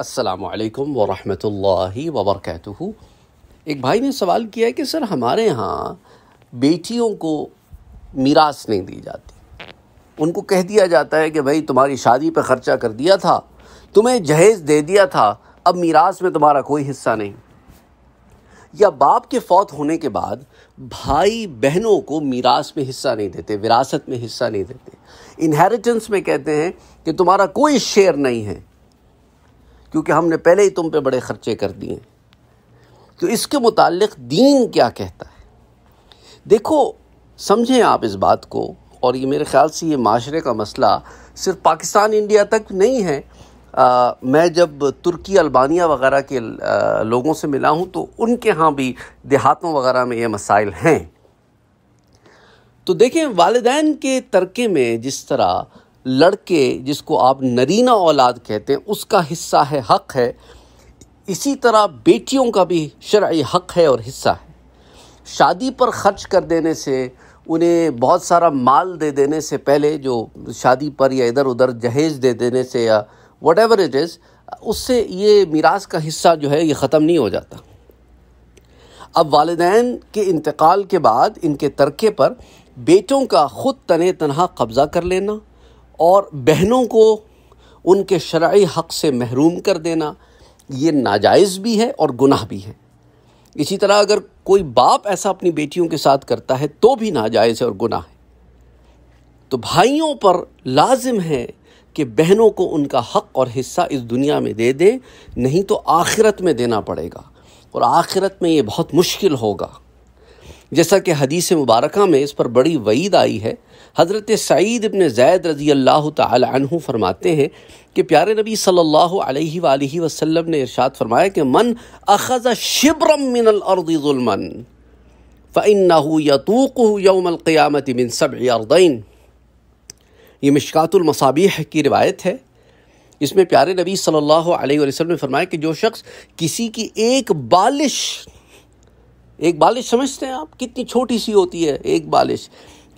असलकम वरहमल वबरक एक भाई ने सवाल किया है कि सर हमारे यहाँ बेटियों को मीरास नहीं दी जाती उनको कह दिया जाता है कि भाई तुम्हारी शादी पर ख़र्चा कर दिया था तुम्हें जहेज़ दे दिया था अब मीरास में तुम्हारा कोई हिस्सा नहीं या बाप के फौत होने के बाद भाई बहनों को मीरास में हिस्सा नहीं देते विरासत में हिस्सा नहीं देते इनहेरिटेंस में कहते हैं कि तुम्हारा कोई शेयर नहीं है क्योंकि हमने पहले ही तुम पे बड़े ख़र्चे कर दिए तो इसके मुतालिक दीन क्या कहता है देखो समझें आप इस बात को और ये मेरे ख़्याल से ये माशरे का मसला सिर्फ पाकिस्तान इंडिया तक नहीं है आ, मैं जब तुर्की अल्बानिया वगैरह के आ, लोगों से मिला हूँ तो उनके यहाँ भी देहातों वगैरह में ये मसाइल हैं तो देखें वालदान के तरके में जिस तरह लड़के जिसको आप नरीना औलाद कहते हैं उसका हिस्सा है हक है इसी तरह बेटियों का भी शर्य हक है और हिस्सा है शादी पर ख़र्च कर देने से उन्हें बहुत सारा माल दे देने से पहले जो शादी पर या इधर उधर जहेज दे देने से या वट एवर इट इज़ उससे ये मीरास का हिस्सा जो है ये ख़त्म नहीं हो जाता अब वालदान के इंतकाल के बाद इनके तरके पर बेटों का ख़ुद तने तनहा कब्ज़ा कर लेना और बहनों को उनके शराय हक़ से महरूम कर देना ये नाजायज़ भी है और गुनाह भी है इसी तरह अगर कोई बाप ऐसा अपनी बेटियों के साथ करता है तो भी नाजायज़ है और गुनाह है तो भाइयों पर लाजिम है कि बहनों को उनका हक़ और हिस्सा इस दुनिया में दे दें नहीं तो आखिरत में देना पड़ेगा और आखिरत में ये बहुत मुश्किल होगा जैसा कि हदीस मुबारक में इस पर बड़ी वईद आई है हज़रत सईद इबन जैद रज़ी अल्लाह तहु फरमाते हैं कि प्यारे नबी सल्लल्लाहु अलैहि सल्ला वसल्लम ने इरशाद फरमाया कि मन अखज़ शिब्रम मिनल अर्दुलमन फ़िन यतूक़ यौमक़ियामत बिन सब अर्दैन ये मशातुलमसाबीह की रिवायत है इसमें प्यारे नबी सल्लल्लाहु अलैहि वसल्लम ने फरमाया कि जो शख्स किसी की एक बालिश एक बालिश समझते हैं आप कितनी छोटी सी होती है एक बालिश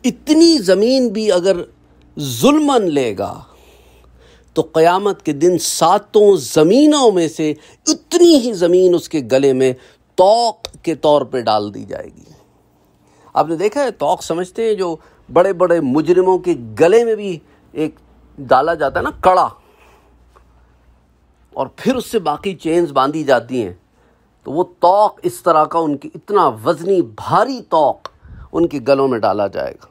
इतनी ज़मीन भी अगर जुल्मन लेगा तो क़यामत के दिन सातों ज़मीनों में से उतनी ही ज़मीन उसके गले में तोक के तौर पे डाल दी जाएगी आपने देखा है तोक समझते हैं जो बड़े बड़े मुजरिमों के गले में भी एक डाला जाता है ना कड़ा और फिर उससे बाकी चेन्स बांधी जाती हैं तो वो तोक इस तरह का उनकी इतना वजनी भारी तोक उनके गलों में डाला जाएगा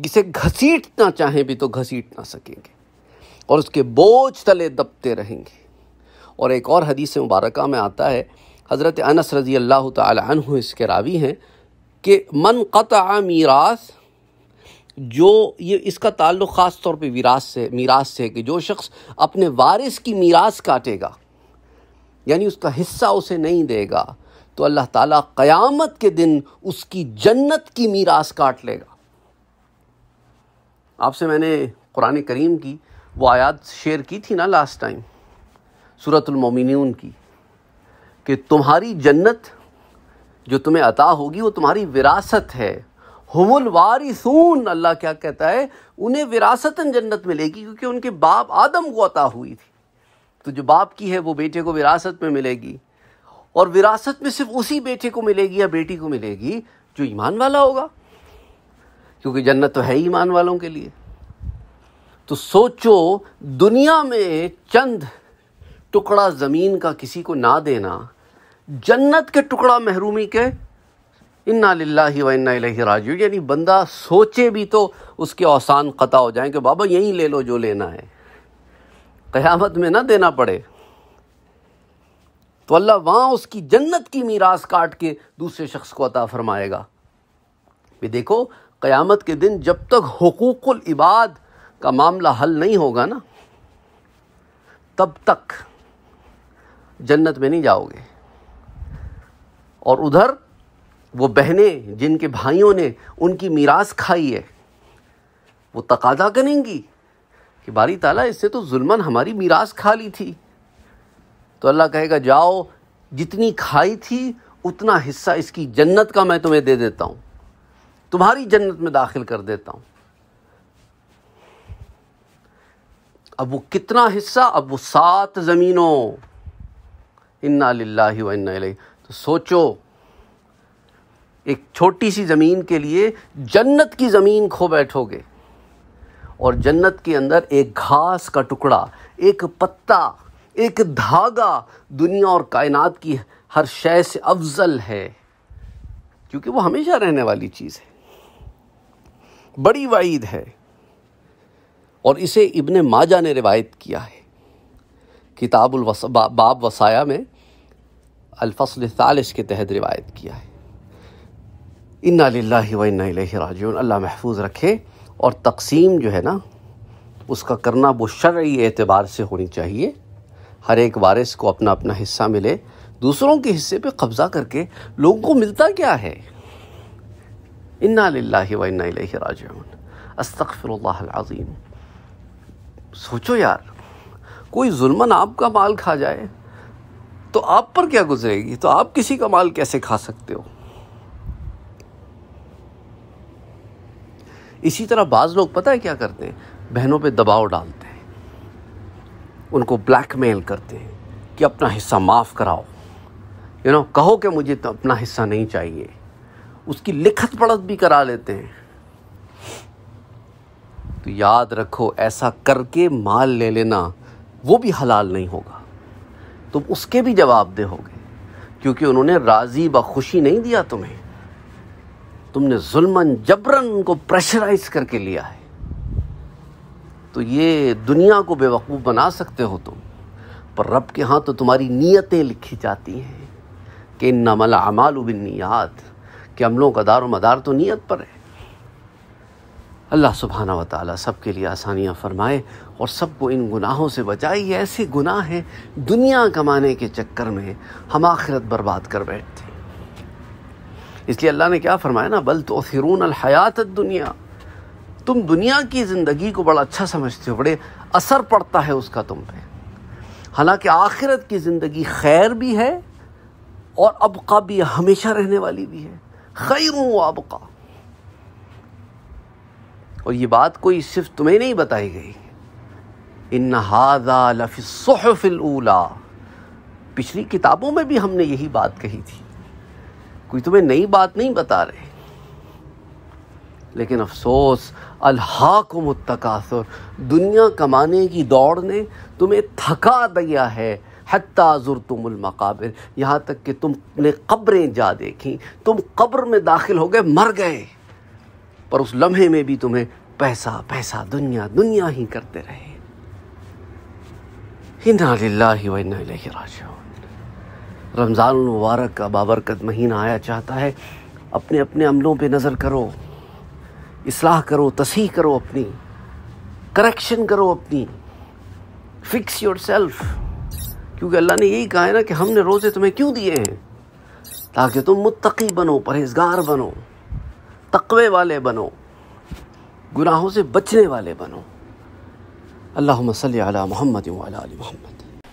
जिसे घसीटना चाहें भी तो घसीट ना सकेंगे और उसके बोझ तले दबते रहेंगे और एक और हदीस मुबारक में आता है हज़रत अनस रज़ी अल्लाह तु इसके रावी हैं कि मन क़त मीरास जो ये इसका ताल्लुक़ ख़ास तौर पे विरास से मीरास से है कि जो शख्स अपने वारिस की मीरास काटेगा यानी उसका हिस्सा उसे नहीं देगा तो अल्लाह ताला क़यामत के दिन उसकी जन्नत की मीरास काट लेगा आपसे मैंने कुरान करीम की वो आयात शेयर की थी ना लास्ट टाइम सूरतमिन की कि तुम्हारी जन्नत जो तुम्हें अता होगी वो तुम्हारी विरासत है हमुल वारिसून अल्लाह क्या कहता है उन्हें विरासतन जन्नत मिलेगी क्योंकि उनके बाप आदम को अता हुई थी तो जो बाप की है वो बेटे को विरासत में मिलेगी और विरासत में सिर्फ उसी बेटे को मिलेगी या बेटी को मिलेगी जो ईमान वाला होगा क्योंकि जन्नत तो है ही ईमान वालों के लिए तो सोचो दुनिया में चंद टुकड़ा ज़मीन का किसी को ना देना जन्नत के टुकड़ा महरूमी के इन्ना लाही व इन्ना राजू यानी बंदा सोचे भी तो उसके औसान क़ता हो जाए कि बाबा यहीं ले लो जो लेना है क़यामत में ना देना पड़े तो अल्लाह वहाँ उसकी जन्नत की मीरास काट के दूसरे शख्स को अता फरमाएगा ये देखो क़यामत के दिन जब तक हकूक़ुल इबाद का मामला हल नहीं होगा ना तब तक जन्नत में नहीं जाओगे और उधर वो बहनें जिनके भाइयों ने उनकी मीरास खाई है वो तकादा करेंगी कि बारी ताला इससे तो जुल्मन हमारी मीरास खा ली थी तो अल्लाह कहेगा जाओ जितनी खाई थी उतना हिस्सा इसकी जन्नत का मैं तुम्हें दे देता हूँ तुम्हारी जन्नत में दाखिल कर देता हूँ अब वो कितना हिस्सा अब वो सात ज़मीनों इन्ना लिल्लाही व इन्ना तो सोचो एक छोटी सी ज़मीन के लिए जन्नत की ज़मीन खो बैठोगे और जन्नत के अंदर एक घास का टुकड़ा एक पत्ता एक धागा दुनिया और कायनात की हर शय से अफजल है क्योंकि वो हमेशा रहने वाली चीज़ है बड़ी वाइद है और इसे इबन माजा ने रिवायत किया है किताबुल बाब वसाया में अलफसल तालिश के तहत रिवायत किया है इन्ना व इन्ना राजून अल्लाह महफूज रखे और तकसीम जो है ना उसका करना वो शर्य एतबार से होनी चाहिए हर एक वारिस को अपना अपना हिस्सा मिले दूसरों के हिस्से पे कब्ज़ा करके लोगों को मिलता क्या है इन्ना व इन्ना राज अस्तफ़िरल्लाज़ीम सोचो यार कोई जुल्मन आपका माल खा जाए तो आप पर क्या गुजरेगी तो आप किसी का माल कैसे खा सकते हो इसी तरह बाज़ लोग पता है क्या करते हैं बहनों पे दबाव डालते हैं उनको ब्लैकमेल करते हैं कि अपना हिस्सा माफ़ कराओ यू नो कहो कि मुझे तो अपना हिस्सा नहीं चाहिए उसकी लिखत पढ़त भी करा लेते हैं तो याद रखो ऐसा करके माल ले लेना वो भी हलाल नहीं होगा तुम तो उसके भी जवाब दे होगे क्योंकि उन्होंने राज़ी ब खुशी नहीं दिया तुम्हें तुमने जुल्मन जबरन को प्रेशराइज करके लिया है तो ये दुनिया को बेवकूफ़ बना सकते हो तुम पर रब के यहाँ तो तुम्हारी नीयतें लिखी जाती हैं कि इन नमल अमाल नियात कि अमलों का दार मदार तो नीयत पर है अल्लाह सुबहाना व सब के लिए आसानियाँ फरमाए और सबको इन गुनाहों से बचाए ये ऐसे गुनाह हैं दुनिया कमाने के चक्कर में हम आखिरत बर्बाद कर बैठते इसलिए अल्लाह ने क्या फरमाया ना बल तो फिरून हयात दुनिया तुम दुनिया की ज़िंदगी को बड़ा अच्छा समझते हो बड़े असर पड़ता है उसका तुम पे हालांकि आखिरत की ज़िंदगी खैर भी है और अबका भी हमेशा रहने वाली भी है खैर हूँ अबका और ये बात कोई सिर्फ तुम्हें नहीं बताई गई इन हाजा लफिसफ़िलूला पिछली किताबों में भी हमने यही बात कही थी कोई तुम्हें नई बात नहीं बता रहे लेकिन अफसोस अल्हाकुम दुनिया कमाने की दौड़ ने तुम्हें थका दिया है हती तुमुल मकाबिर यहाँ तक कि तुमने कब्रें जा देखी तुम कब्र में दाखिल हो गए मर गए पर उस लम्हे में भी तुम्हें पैसा पैसा दुनिया दुनिया ही करते रहे इन्ना लाही वही राजू रमज़ान मुबारक का बाबरकत महीना आया चाहता है अपने अपने अमलों पे नज़र करो इसलाह करो तसीह करो अपनी करेक्शन करो अपनी फिक्स योर सेल्फ क्योंकि अल्लाह ने यही कहा है ना कि हमने रोज़े तुम्हें क्यों दिए हैं ताकि तुम मुत्तकी बनो परहेजगार बनो तकवे वाले बनो गुनाहों से बचने वाले बनो अल्लाह मसल महमद वाली मोहम्मद